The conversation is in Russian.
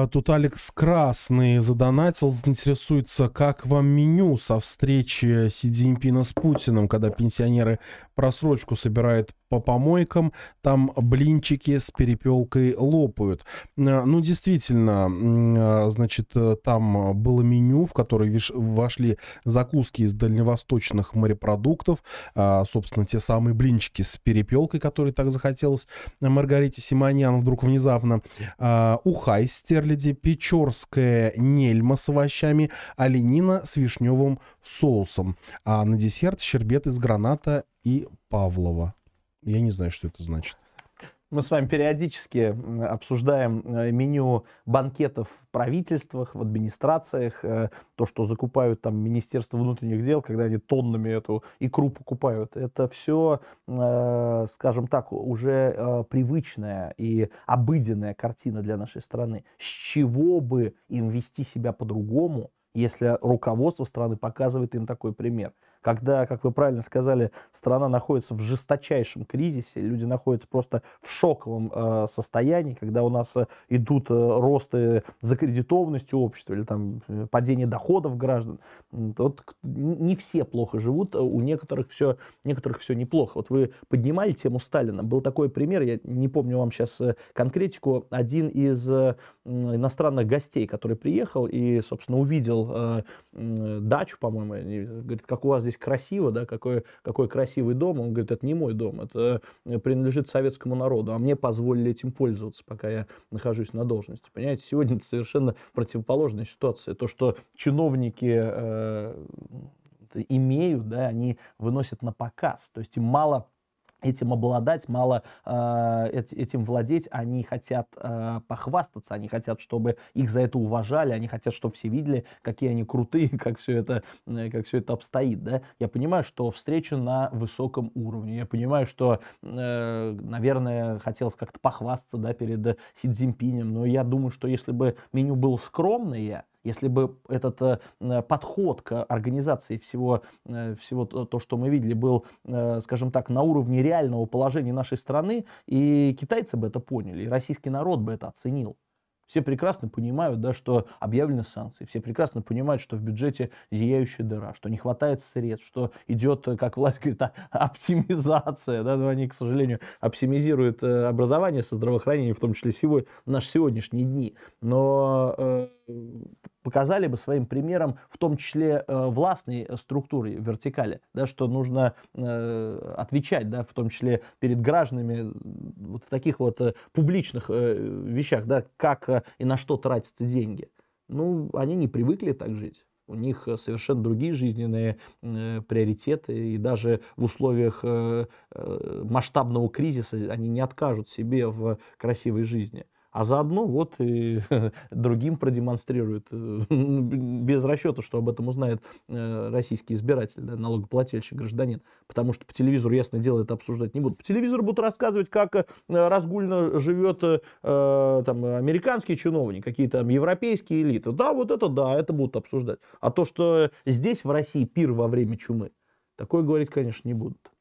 А тут Алекс Красный задонатил, интересуется, как вам меню со встречи Си Цзиньпина с Путиным, когда пенсионеры просрочку собирают по помойкам, там блинчики с перепелкой лопают. Э, ну, действительно, э, значит, э, там было меню, в которое вошли закуски из дальневосточных морепродуктов, а, собственно, те самые блинчики с перепелкой, которые так захотелось Маргарите Симоньян вдруг внезапно, а, ухайстер, сковягляде печорская нельма с овощами, оленина а с вишневым соусом. А на десерт щербет из граната и павлова. Я не знаю, что это значит. Мы с вами периодически обсуждаем э, меню банкетов в правительствах, в администрациях, э, то, что закупают там Министерство внутренних дел, когда они тоннами эту икру покупают. Это все, э, скажем так, уже привычная и обыденная картина для нашей страны. С чего бы им вести себя по-другому, если руководство страны показывает им такой пример? Когда, как вы правильно сказали, страна находится в жесточайшем кризисе, люди находятся просто в шоковом э, состоянии, когда у нас э, идут э, росты закредитованности общества или там э, падение доходов граждан, вот не все плохо живут, э, у некоторых все, некоторых все неплохо. Вот вы поднимали тему Сталина, был такой пример, я не помню вам сейчас конкретику, один из иностранных гостей, который приехал и, собственно, увидел э, дачу, по-моему, говорит, как у вас здесь здесь красиво, да, какой, какой красивый дом. Он говорит, это не мой дом, это э, принадлежит советскому народу, а мне позволили этим пользоваться, пока я нахожусь на должности. Понимаете, сегодня это совершенно противоположная ситуация. То, что чиновники э, имеют, да, они выносят на показ. То есть им мало этим обладать, мало э, этим владеть, они хотят э, похвастаться, они хотят, чтобы их за это уважали, они хотят, чтобы все видели, какие они крутые, как все это, э, как все это обстоит, да. Я понимаю, что встреча на высоком уровне, я понимаю, что, э, наверное, хотелось как-то похвастаться, да, перед Си Цзиньпинем, но я думаю, что если бы меню было скромное, если бы этот э, подход к организации всего, э, всего то, что мы видели, был, э, скажем так, на уровне реального положения нашей страны, и китайцы бы это поняли, и российский народ бы это оценил. Все прекрасно понимают, да, что объявлены санкции, все прекрасно понимают, что в бюджете зияющая дыра, что не хватает средств, что идет, как власть говорит, а, оптимизация. Да, но они, к сожалению, оптимизируют образование со здравоохранением, в том числе сегодня, наши сегодняшние дни. Но показали бы своим примером, в том числе э, властной структуры вертикали, да, что нужно э, отвечать, да, в том числе перед гражданами вот в таких вот э, публичных э, вещах, да, как э, и на что тратятся деньги. Ну, они не привыкли так жить. У них э, совершенно другие жизненные э, приоритеты, и даже в условиях э, э масштабного кризиса они не откажут себе в красивой жизни а заодно вот и другим продемонстрирует, э, без расчета, что об этом узнает э, российский избиратель, да, налогоплательщик, гражданин, потому что по телевизору, ясно дело, это обсуждать не будут. По телевизору будут рассказывать, как э, разгульно живет э, там, американский чиновник, какие там европейские элиты. Да, вот это да, это будут обсуждать. А то, что здесь, в России, пир во время чумы, такое говорить, конечно, не будут.